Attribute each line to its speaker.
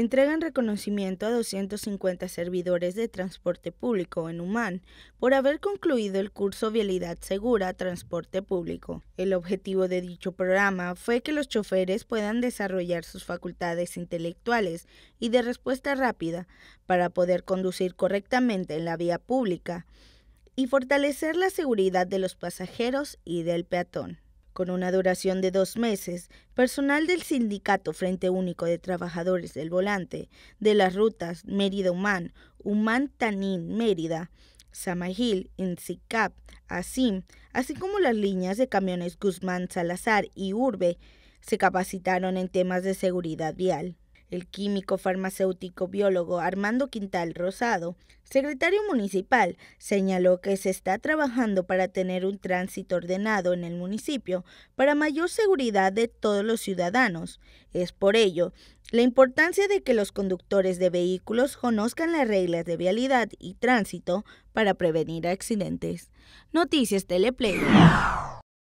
Speaker 1: entregan reconocimiento a 250 servidores de transporte público en Humán por haber concluido el curso Vialidad Segura Transporte Público. El objetivo de dicho programa fue que los choferes puedan desarrollar sus facultades intelectuales y de respuesta rápida para poder conducir correctamente en la vía pública y fortalecer la seguridad de los pasajeros y del peatón con una duración de dos meses, personal del Sindicato Frente Único de Trabajadores del Volante de las rutas Mérida Humán, Humán Tanín Mérida, Samajil, Insicap, Asim, así como las líneas de camiones Guzmán Salazar y Urbe, se capacitaron en temas de seguridad vial. El químico farmacéutico biólogo Armando Quintal Rosado, secretario municipal, señaló que se está trabajando para tener un tránsito ordenado en el municipio para mayor seguridad de todos los ciudadanos. Es por ello la importancia de que los conductores de vehículos conozcan las reglas de vialidad y tránsito para prevenir accidentes. Noticias Teleplay.